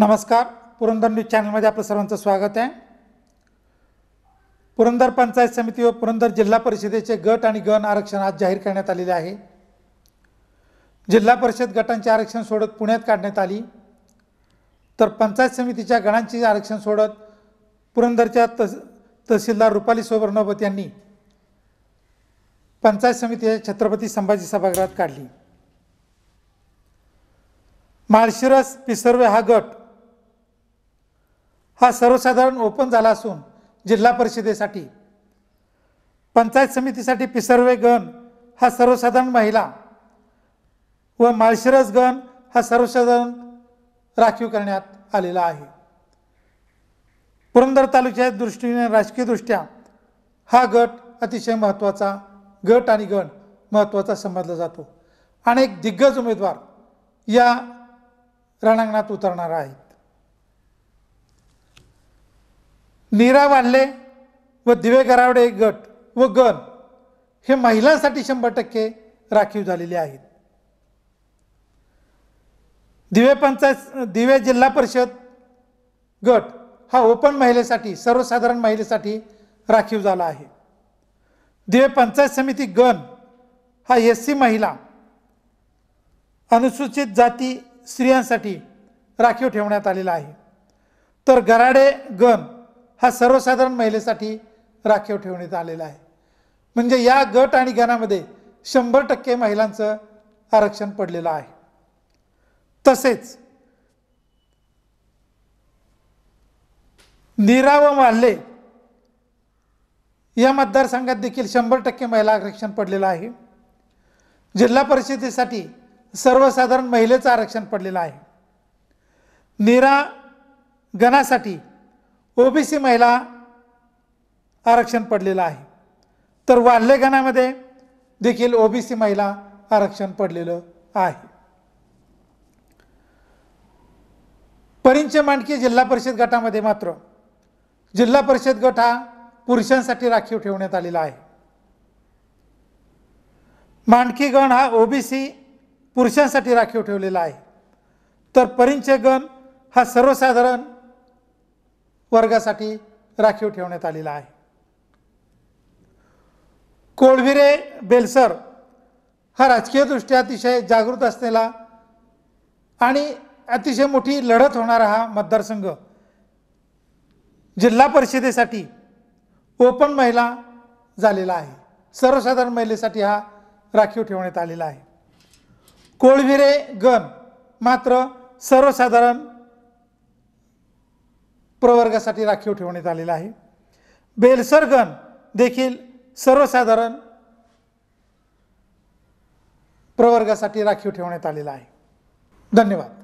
नमस्कार पुरंदर न्यूज चॅनलमध्ये आपलं सर्वांचं स्वागत आहे पुरंदर पंचायत समिती व पुरंदर जिल्हा परिषदेचे गट आणि गण आरक्षण आज जाहीर करण्यात आलेले आहे जिल्हा परिषद गटांचे आरक्षण सोडत पुण्यात काढण्यात आली तर पंचायत समितीच्या गणांचे आरक्षण सोडत पुरंदरच्या तस तहसीलदार रुपाली सोबर्णोबत यांनी पंचायत समिती छत्रपती संभाजी सभागृहात काढली माळशिरस पिसर्वे हा गट हा सर्वसाधारण ओपन झाला असून जिल्हा परिषदेसाठी पंचायत समितीसाठी पिसर्वे गण हा सर्वसाधारण महिला व माळशिरस गण हा सर्वसाधारण राखीव करण्यात आलेला आहे पुरंदर तालुक्याच्या दृष्टीने राजकीयदृष्ट्या हा गट अतिशय महत्त्वाचा गट आणि गण महत्त्वाचा समजला जातो अनेक दिग्गज उमेदवार या रणांगणात उतरणार आहेत नीरा वाढले व दिवे गरावडे गट व गण हे महिलांसाठी शंभर टक्के राखीव झालेले आहेत दिवे पंचायत दिवे जिल्हा परिषद गट हा ओपन महिलेसाठी सर्वसाधारण महिलेसाठी राखीव झाला आहे दिवे पंचायत समिती गण हा एस सी महिला अनुसूचित जाती स्त्रियांसाठी राखीव ठेवण्यात आलेला आहे तर गराडे गण हा सर्वसाधारण महिलेसाठी राखीव ठेवण्यात आलेला आहे म्हणजे या गट आणि गणामध्ये शंभर टक्के महिलांचं आरक्षण पडलेलं आहे तसेच नीरा व माल्ले या मतदारसंघात देखील शंभर टक्के महिला आरक्षण पडलेलं आहे जिल्हा परिषदेसाठी सर्वसाधारण महिलेचं आरक्षण पडलेलं आहे निरा गणासाठी ओबीसी महिला आरक्षण पडलेलं आहे तर वाल्हेगणामध्ये देखील ओबीसी महिला आरक्षण पडलेलं आहे परिंचे मांडकी जिल्हा परिषद गटामध्ये मात्र जिल्हा परिषद गट हा पुरुषांसाठी राखीव ठेवण्यात आलेला आहे मांडकी गण हा ओबीसी पुरुषांसाठी राखीव ठेवलेला आहे तर परिंचे गण हा सर्वसाधारण वर्गासाठी राखीव ठेवण्यात आलेला आहे कोळविरे बेलसर हा राजकीयदृष्ट्या अतिशय जागृत असलेला आणि अतिशय मोठी लढत होणारा हा मतदारसंघ जिल्हा परिषदेसाठी ओपन महिला झालेला आहे सर्वसाधारण महिलेसाठी हा राखीव ठेवण्यात आलेला आहे कोळविरे गण मात्र सर्वसाधारण प्रवर्गासाठी राखीव ठेवण्यात आलेला आहे बेलसरगन देखील सर्वसाधारण प्रवर्गासाठी राखीव ठेवण्यात आलेला आहे धन्यवाद